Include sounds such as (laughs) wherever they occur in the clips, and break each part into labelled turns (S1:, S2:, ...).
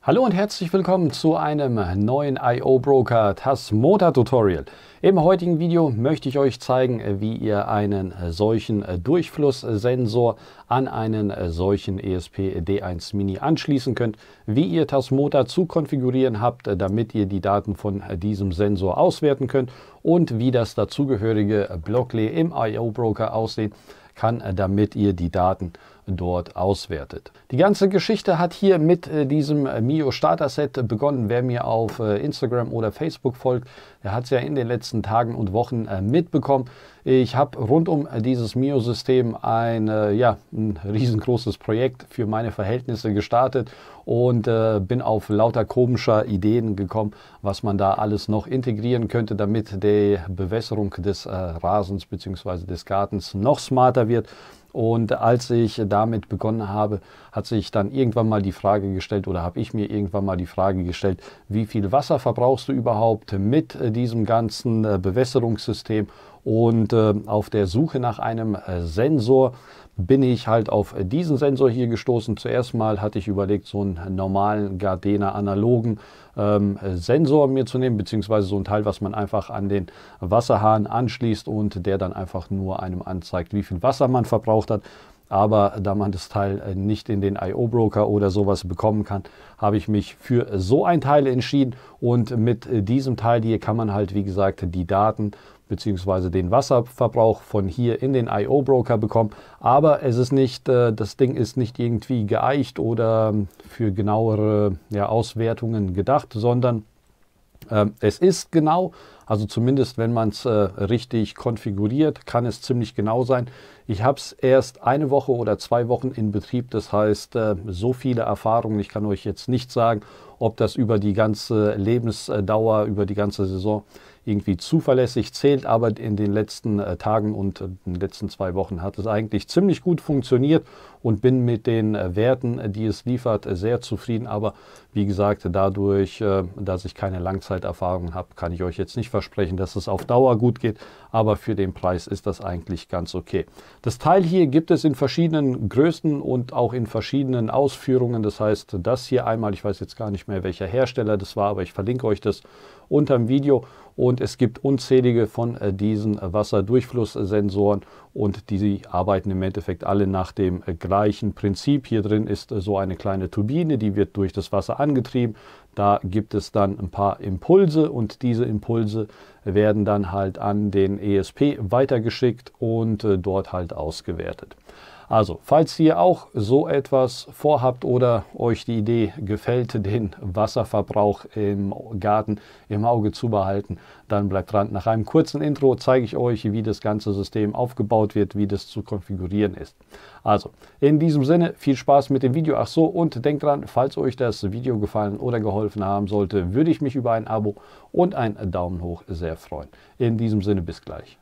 S1: Hallo und herzlich willkommen zu einem neuen I.O. Broker Tasmota Tutorial. Im heutigen Video möchte ich euch zeigen, wie ihr einen solchen Durchflusssensor an einen solchen ESP-D1 Mini anschließen könnt, wie ihr Tasmota zu konfigurieren habt, damit ihr die Daten von diesem Sensor auswerten könnt und wie das dazugehörige Blockly im I.O. Broker aussehen kann, damit ihr die Daten dort auswertet. Die ganze Geschichte hat hier mit äh, diesem äh, Mio Starter Set begonnen. Wer mir auf äh, Instagram oder Facebook folgt, der hat es ja in den letzten Tagen und Wochen mitbekommen. Ich habe rund um dieses Mio-System ein, ja, ein riesengroßes Projekt für meine Verhältnisse gestartet und äh, bin auf lauter komischer Ideen gekommen, was man da alles noch integrieren könnte, damit die Bewässerung des äh, Rasens bzw. des Gartens noch smarter wird. Und als ich damit begonnen habe, hat sich dann irgendwann mal die Frage gestellt oder habe ich mir irgendwann mal die Frage gestellt, wie viel Wasser verbrauchst du überhaupt mit äh, diesem ganzen äh, Bewässerungssystem? Und äh, auf der Suche nach einem Sensor bin ich halt auf diesen Sensor hier gestoßen. Zuerst mal hatte ich überlegt, so einen normalen Gardena analogen ähm, Sensor mir zu nehmen, beziehungsweise so ein Teil, was man einfach an den Wasserhahn anschließt und der dann einfach nur einem anzeigt, wie viel Wasser man verbraucht hat. Aber da man das Teil äh, nicht in den IO-Broker oder sowas bekommen kann, habe ich mich für so ein Teil entschieden. Und mit äh, diesem Teil hier kann man halt, wie gesagt, die Daten bzw. den Wasserverbrauch von hier in den IO-Broker bekommen. Aber es ist nicht, äh, das Ding ist nicht irgendwie geeicht oder für genauere ja, Auswertungen gedacht, sondern ähm, es ist genau, also zumindest wenn man es äh, richtig konfiguriert, kann es ziemlich genau sein. Ich habe es erst eine Woche oder zwei Wochen in Betrieb, das heißt äh, so viele Erfahrungen. Ich kann euch jetzt nicht sagen, ob das über die ganze Lebensdauer, über die ganze Saison irgendwie zuverlässig zählt, aber in den letzten äh, Tagen und in den letzten zwei Wochen hat es eigentlich ziemlich gut funktioniert und bin mit den Werten, die es liefert, sehr zufrieden. Aber wie gesagt, dadurch, äh, dass ich keine Langzeiterfahrung habe, kann ich euch jetzt nicht versprechen, dass es auf Dauer gut geht, aber für den Preis ist das eigentlich ganz okay. Das Teil hier gibt es in verschiedenen Größen und auch in verschiedenen Ausführungen. Das heißt, das hier einmal, ich weiß jetzt gar nicht mehr, welcher Hersteller das war, aber ich verlinke euch das unter dem Video und es gibt unzählige von äh, diesen Wasserdurchflusssensoren und die arbeiten im Endeffekt alle nach dem äh, gleichen Prinzip. Hier drin ist äh, so eine kleine Turbine, die wird durch das Wasser angetrieben. Da gibt es dann ein paar Impulse und diese Impulse werden dann halt an den ESP weitergeschickt und äh, dort halt ausgewertet. Also, falls ihr auch so etwas vorhabt oder euch die Idee gefällt, den Wasserverbrauch im Garten im Auge zu behalten, dann bleibt dran. Nach einem kurzen Intro zeige ich euch, wie das ganze System aufgebaut wird, wie das zu konfigurieren ist. Also, in diesem Sinne, viel Spaß mit dem Video. Ach so, und denkt dran, falls euch das Video gefallen oder geholfen haben sollte, würde ich mich über ein Abo und einen Daumen hoch sehr freuen. In diesem Sinne, bis gleich.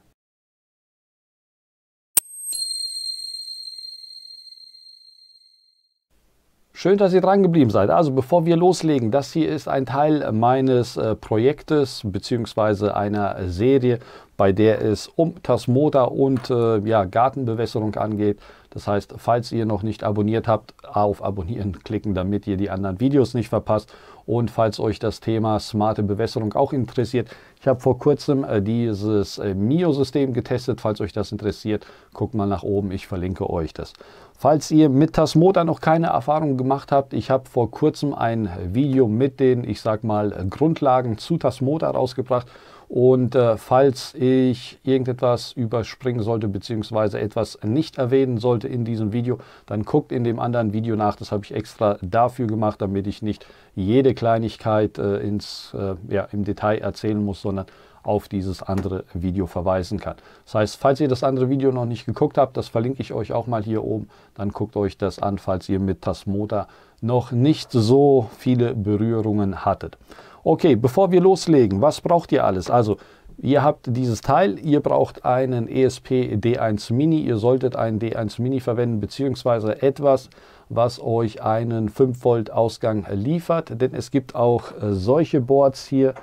S1: Schön, dass ihr dran geblieben seid. Also bevor wir loslegen, das hier ist ein Teil meines äh, Projektes bzw. einer Serie, bei der es um Tasmota und äh, ja, Gartenbewässerung angeht. Das heißt, falls ihr noch nicht abonniert habt, auf Abonnieren (laughs) klicken, damit ihr die anderen Videos nicht verpasst. Und falls euch das Thema smarte Bewässerung auch interessiert, ich habe vor kurzem äh, dieses äh, Mio-System getestet. Falls euch das interessiert, guckt mal nach oben, ich verlinke euch das. Falls ihr mit Tasmota noch keine Erfahrung gemacht habt, ich habe vor kurzem ein Video mit den, ich sag mal, Grundlagen zu Tasmota rausgebracht. Und äh, falls ich irgendetwas überspringen sollte, beziehungsweise etwas nicht erwähnen sollte in diesem Video, dann guckt in dem anderen Video nach. Das habe ich extra dafür gemacht, damit ich nicht jede Kleinigkeit äh, ins, äh, ja, im Detail erzählen muss, sondern auf dieses andere Video verweisen kann. Das heißt, falls ihr das andere Video noch nicht geguckt habt, das verlinke ich euch auch mal hier oben, dann guckt euch das an, falls ihr mit Tasmota noch nicht so viele Berührungen hattet. Okay, bevor wir loslegen, was braucht ihr alles? Also, ihr habt dieses Teil, ihr braucht einen ESP D1 Mini, ihr solltet einen D1 Mini verwenden, beziehungsweise etwas, was euch einen 5 Volt Ausgang liefert, denn es gibt auch äh, solche Boards hier,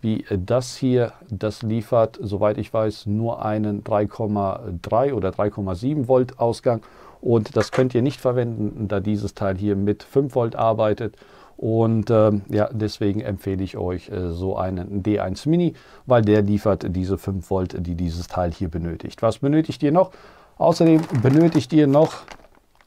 S1: wie das hier. Das liefert, soweit ich weiß, nur einen 3,3 oder 3,7 Volt Ausgang. Und das könnt ihr nicht verwenden, da dieses Teil hier mit 5 Volt arbeitet. Und ähm, ja, deswegen empfehle ich euch äh, so einen D1 Mini, weil der liefert diese 5 Volt, die dieses Teil hier benötigt. Was benötigt ihr noch? Außerdem benötigt ihr noch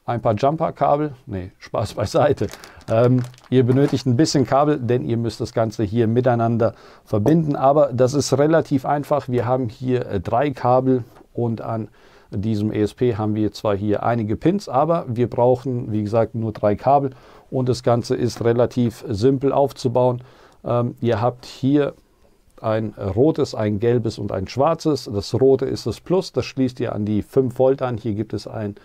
S1: ein paar Jumper-Kabel. Nee, Spaß beiseite. Ähm, ihr benötigt ein bisschen Kabel, denn ihr müsst das Ganze hier miteinander verbinden. Aber das ist relativ einfach. Wir haben hier äh, drei Kabel und an diesem ESP haben wir zwar hier einige Pins, aber wir brauchen, wie gesagt, nur drei Kabel. Und das Ganze ist relativ simpel aufzubauen. Ähm, ihr habt hier ein rotes, ein gelbes und ein schwarzes. Das rote ist das Plus, das schließt ihr an die 5 Volt an. Hier gibt es ein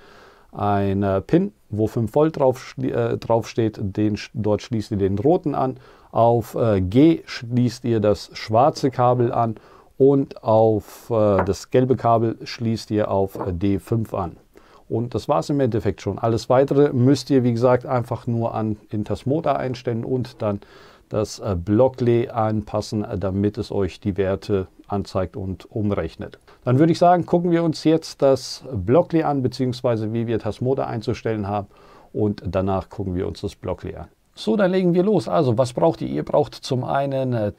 S1: ein äh, Pin, wo 5 Volt drauf, äh, draufsteht. Den, dort schließt ihr den roten an. Auf äh, G schließt ihr das schwarze Kabel an und auf äh, das gelbe Kabel schließt ihr auf äh, D5 an. Und das war es im Endeffekt schon. Alles weitere müsst ihr, wie gesagt, einfach nur an in Motor einstellen und dann das äh, Blocklay anpassen, damit es euch die Werte anzeigt und umrechnet. Dann würde ich sagen, gucken wir uns jetzt das Blockly an, beziehungsweise wie wir Tasmode einzustellen haben und danach gucken wir uns das Blockly an. So, dann legen wir los. Also, was braucht ihr? Ihr braucht zum einen äh,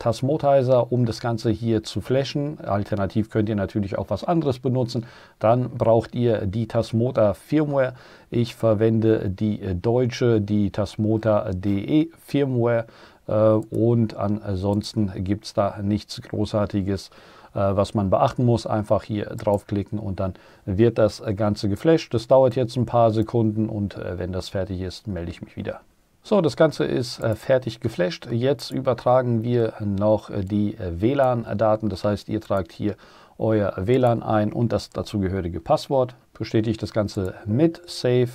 S1: um das Ganze hier zu flashen. Alternativ könnt ihr natürlich auch was anderes benutzen. Dann braucht ihr die Tasmota Firmware. Ich verwende die äh, deutsche, die Tasmota.de Firmware. Äh, und ansonsten gibt es da nichts Großartiges, äh, was man beachten muss. Einfach hier draufklicken und dann wird das Ganze geflasht. Das dauert jetzt ein paar Sekunden und äh, wenn das fertig ist, melde ich mich wieder. So, das Ganze ist fertig geflasht. Jetzt übertragen wir noch die WLAN-Daten. Das heißt, ihr tragt hier euer WLAN ein und das dazugehörige Passwort. Bestätigt das Ganze mit Save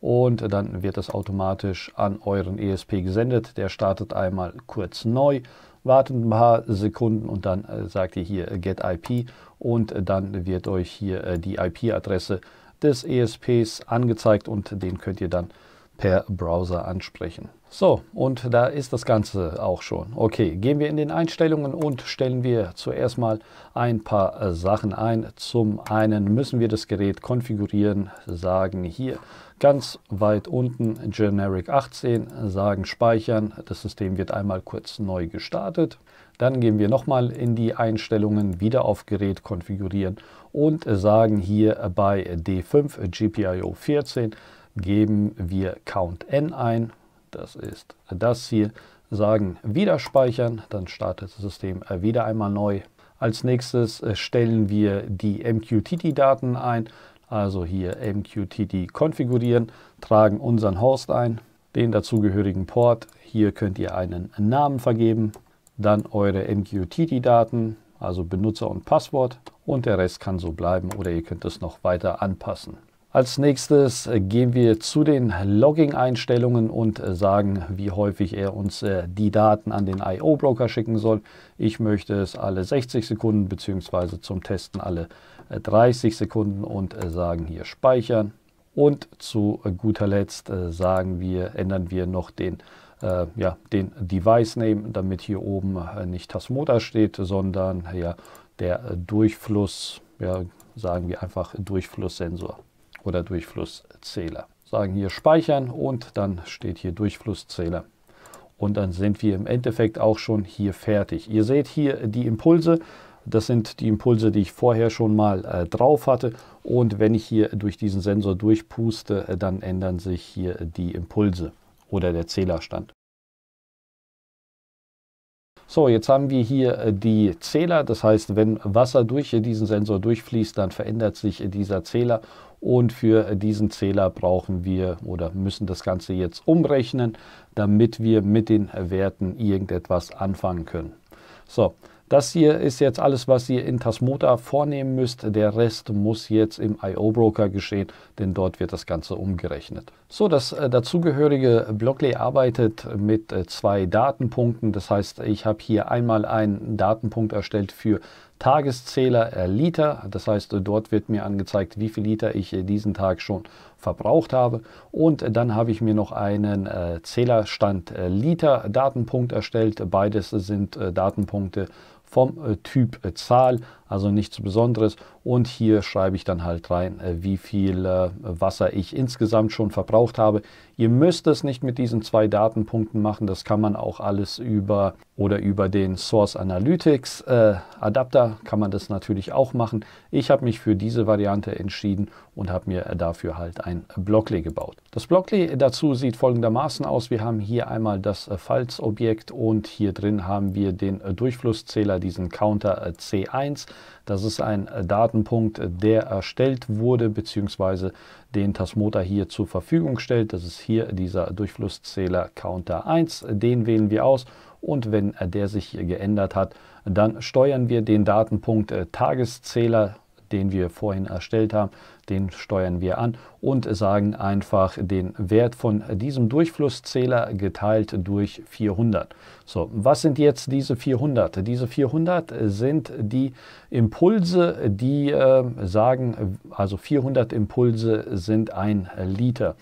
S1: und dann wird das automatisch an euren ESP gesendet. Der startet einmal kurz neu, wartet ein paar Sekunden und dann äh, sagt ihr hier äh, Get IP und äh, dann wird euch hier die IP-Adresse des ESPs angezeigt und den könnt ihr dann per Browser ansprechen. So, und da ist das Ganze auch schon. Okay, gehen wir in den Einstellungen und stellen wir zuerst mal ein paar äh, Sachen ein. Zum einen müssen wir das Gerät konfigurieren, sagen hier ganz weit unten Generic 18, sagen Speichern. Das System wird einmal kurz neu gestartet. Dann gehen wir nochmal in die Einstellungen, wieder auf Gerät konfigurieren und sagen hier bei D5 GPIO 14 geben wir Count N ein das ist das hier, sagen wieder speichern, dann startet das System wieder einmal neu. Als nächstes äh, stellen wir die MQTT-Daten ein, also hier MQTT konfigurieren, tragen unseren Host ein, den dazugehörigen Port, hier könnt ihr einen Namen vergeben, dann eure MQTT-Daten, also Benutzer und Passwort und der Rest kann so bleiben oder ihr könnt es noch weiter anpassen. Als nächstes gehen wir zu den Logging-Einstellungen und sagen, wie häufig er uns äh, die Daten an den I.O.-Broker schicken soll. Ich möchte es alle 60 Sekunden bzw. zum Testen alle 30 äh, Sekunden und äh, sagen hier Speichern. Und zu guter Letzt sagen wir, ändern wir noch den, äh, ja, den Device-Name, damit hier oben nicht Tasmota steht, sondern ja, der Durchfluss, ja, sagen wir einfach Durchflusssensor oder Durchflusszähler. Sagen hier Speichern und dann steht hier Durchflusszähler. Und dann sind wir im Endeffekt auch schon hier fertig. Ihr seht hier die Impulse. Das sind die Impulse, die ich vorher schon mal äh, drauf hatte. Und wenn ich hier durch diesen Sensor durchpuste, äh, dann ändern sich hier die Impulse oder der Zählerstand. So, jetzt haben wir hier äh, die Zähler. Das heißt, wenn Wasser durch äh, diesen Sensor durchfließt, dann verändert sich äh, dieser Zähler. Und für diesen Zähler brauchen wir oder müssen das Ganze jetzt umrechnen, damit wir mit den Werten irgendetwas anfangen können. So, das hier ist jetzt alles, was ihr in Tasmota vornehmen müsst. Der Rest muss jetzt im IO-Broker geschehen, denn dort wird das Ganze umgerechnet. So, das äh, dazugehörige Blockly arbeitet mit äh, zwei Datenpunkten. Das heißt, ich habe hier einmal einen Datenpunkt erstellt für Tageszähler äh, Liter. Das heißt, dort wird mir angezeigt, wie viel Liter ich äh, diesen Tag schon verbraucht habe. Und äh, dann habe ich mir noch einen äh, Zählerstand äh, Liter Datenpunkt erstellt. Beides sind Datenpunkte vom äh, Typ äh, Zahl also nichts Besonderes. Und hier schreibe ich dann halt rein, äh, wie viel äh, Wasser ich insgesamt schon verbraucht habe. Ihr müsst es nicht mit diesen zwei Datenpunkten machen, das kann man auch alles über oder über den Source Analytics äh, Adapter kann man das natürlich auch machen. Ich habe mich für diese Variante entschieden und habe mir äh, dafür halt ein Blockly gebaut. Das Blockly dazu sieht folgendermaßen aus. Wir haben hier einmal das Falzobjekt und hier drin haben wir den Durchflusszähler, diesen Counter C1 das ist ein äh, Datenpunkt, äh, der erstellt wurde, beziehungsweise den Tasmota hier zur Verfügung stellt. Das ist hier dieser Durchflusszähler Counter 1. Den wählen wir aus und wenn äh, der sich hier geändert hat, dann steuern wir den Datenpunkt Tageszähler den wir vorhin erstellt haben, den steuern wir an und sagen einfach den Wert von diesem Durchflusszähler geteilt durch 400. So, was sind jetzt diese 400? Diese 400 sind die Impulse, die äh, sagen, also 400 Impulse sind ein Liter.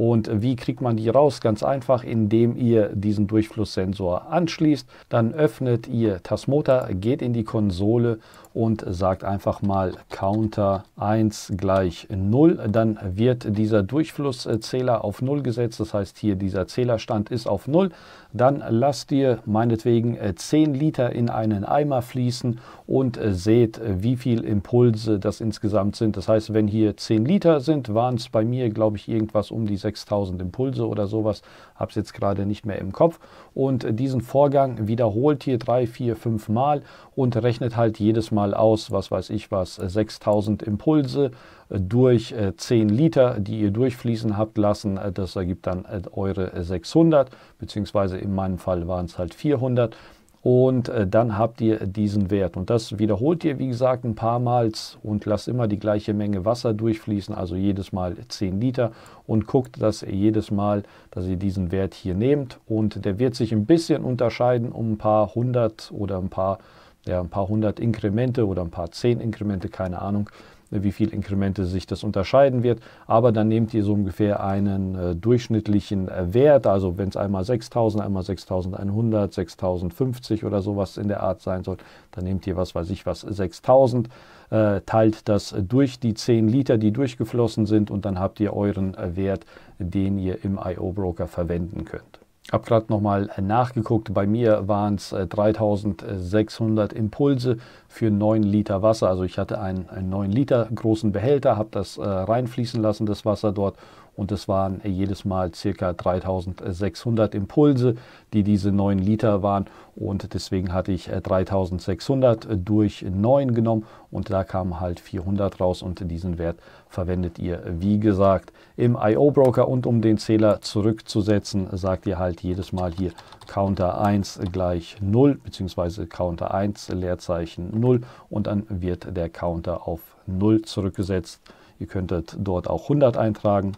S1: Und wie kriegt man die raus? Ganz einfach, indem ihr diesen Durchflusssensor anschließt. Dann öffnet ihr Tasmota, geht in die Konsole und sagt einfach mal Counter 1 gleich 0. Dann wird dieser Durchflusszähler auf 0 gesetzt. Das heißt hier, dieser Zählerstand ist auf 0. Dann lasst ihr meinetwegen 10 äh, Liter in einen Eimer fließen und äh, seht, wie viel Impulse das insgesamt sind. Das heißt, wenn hier 10 Liter sind, waren es bei mir, glaube ich, irgendwas um die 6 6000 Impulse oder sowas, habe es jetzt gerade nicht mehr im Kopf. Und äh, diesen Vorgang wiederholt hier drei, vier, fünf Mal und rechnet halt jedes Mal aus, was weiß ich was, 6000 äh, Impulse äh, durch 10 Liter, die ihr durchfließen habt lassen. Das ergibt dann eure 600, beziehungsweise in meinem Fall waren es halt 400 und äh, dann habt ihr diesen Wert. Und das wiederholt ihr, wie gesagt, ein paar Mal und lasst immer die gleiche Menge Wasser durchfließen, also jedes Mal 10 Liter und guckt, dass ihr jedes Mal, dass ihr diesen Wert hier nehmt und der wird sich ein bisschen unterscheiden um ein paar hundert oder ein paar, ja, ein paar hundert Inkremente oder ein paar zehn Inkremente, keine Ahnung wie viele Inkremente sich das unterscheiden wird. Aber dann nehmt ihr so ungefähr einen äh, durchschnittlichen äh, Wert, also wenn es einmal 6000, einmal 6100, 6050 oder sowas in der Art sein soll, dann nehmt ihr was weiß ich was 6000, äh, teilt das durch die 10 Liter, die durchgeflossen sind und dann habt ihr euren äh, Wert, den ihr im IO Broker verwenden könnt habe gerade nochmal äh, nachgeguckt, bei mir waren es 3600 Impulse für 9 Liter Wasser. Also ich hatte einen, einen 9 Liter großen Behälter, habe das äh, reinfließen lassen, das Wasser dort. Und es waren jedes Mal circa 3600 Impulse, die diese 9 Liter waren. Und deswegen hatte ich 3600 äh, durch 9 genommen und da kamen halt 400 raus und diesen Wert verwendet ihr, wie gesagt, im IO-Broker und um den Zähler zurückzusetzen, sagt ihr halt jedes Mal hier Counter 1 gleich 0 bzw. Counter 1 Leerzeichen 0 und dann wird der Counter auf 0 zurückgesetzt. Ihr könntet dort auch 100 eintragen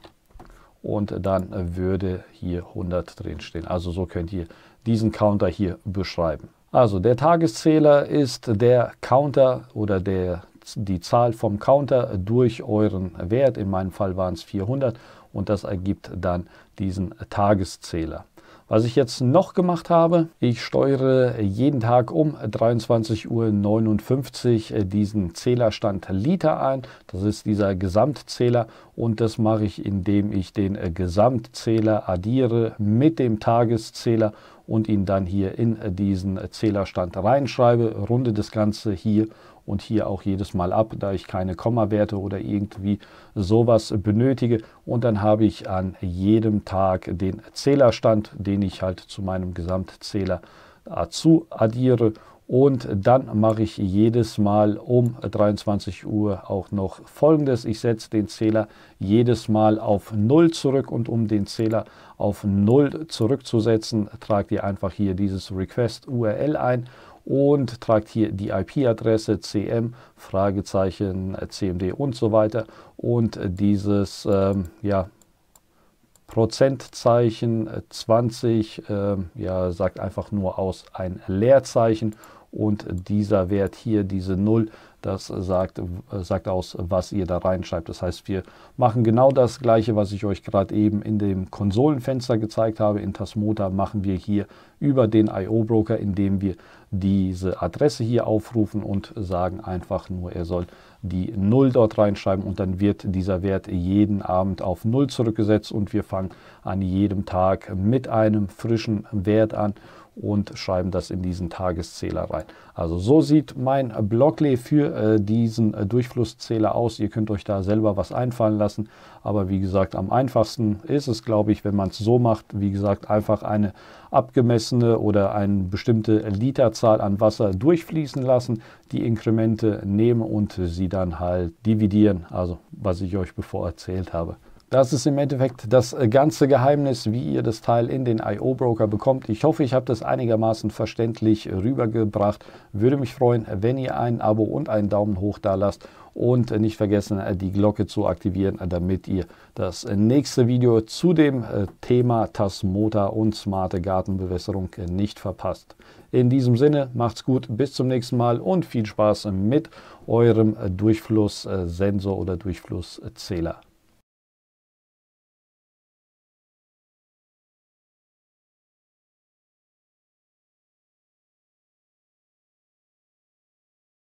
S1: und dann würde hier 100 drinstehen. Also so könnt ihr diesen Counter hier beschreiben. Also der Tageszähler ist der Counter oder der die Zahl vom Counter durch euren Wert. In meinem Fall waren es 400 und das ergibt dann diesen Tageszähler. Was ich jetzt noch gemacht habe, ich steuere jeden Tag um 23.59 Uhr diesen Zählerstand Liter ein. Das ist dieser Gesamtzähler und das mache ich, indem ich den Gesamtzähler addiere mit dem Tageszähler und ihn dann hier in diesen Zählerstand reinschreibe, runde das Ganze hier und hier auch jedes Mal ab, da ich keine Komma-Werte oder irgendwie sowas benötige. Und dann habe ich an jedem Tag den Zählerstand, den ich halt zu meinem Gesamtzähler dazu äh, addiere. Und dann mache ich jedes Mal um 23 Uhr auch noch folgendes. Ich setze den Zähler jedes Mal auf 0 zurück und um den Zähler auf 0 zurückzusetzen, tragt ihr einfach hier dieses Request URL ein und tragt hier die IP-Adresse CM, Fragezeichen, CMD und so weiter. Und dieses ähm, ja, Prozentzeichen 20 äh, ähm, ja, sagt einfach nur aus ein Leerzeichen und dieser Wert hier, diese 0, das sagt, sagt aus, was ihr da reinschreibt. Das heißt, wir machen genau das gleiche, was ich euch gerade eben in dem Konsolenfenster gezeigt habe. In Tasmota machen wir hier über den IO-Broker, indem wir diese Adresse hier aufrufen und sagen einfach nur, er soll die 0 dort reinschreiben und dann wird dieser Wert jeden Abend auf 0 zurückgesetzt und wir fangen an jedem Tag mit einem frischen Wert an und schreiben das in diesen Tageszähler rein. Also so sieht mein Blockly für äh, diesen äh, Durchflusszähler aus. Ihr könnt euch da selber was einfallen lassen. Aber wie gesagt, am einfachsten ist es, glaube ich, wenn man es so macht. Wie gesagt, einfach eine abgemessene oder eine bestimmte Literzahl an Wasser durchfließen lassen, die Inkremente nehmen und sie dann halt dividieren. Also was ich euch bevor erzählt habe. Das ist im Endeffekt das äh, ganze Geheimnis, wie ihr das Teil in den IO-Broker bekommt. Ich hoffe, ich habe das einigermaßen verständlich äh, rübergebracht. Würde mich freuen, wenn ihr ein Abo und einen Daumen hoch da lasst und äh, nicht vergessen, die Glocke zu aktivieren, damit ihr das nächste Video zu dem Thema Tasmota und smarte Gartenbewässerung nicht verpasst. In diesem Sinne, macht's gut, bis zum nächsten Mal und viel Spaß mit eurem Durchflusssensor oder Durchflusszähler.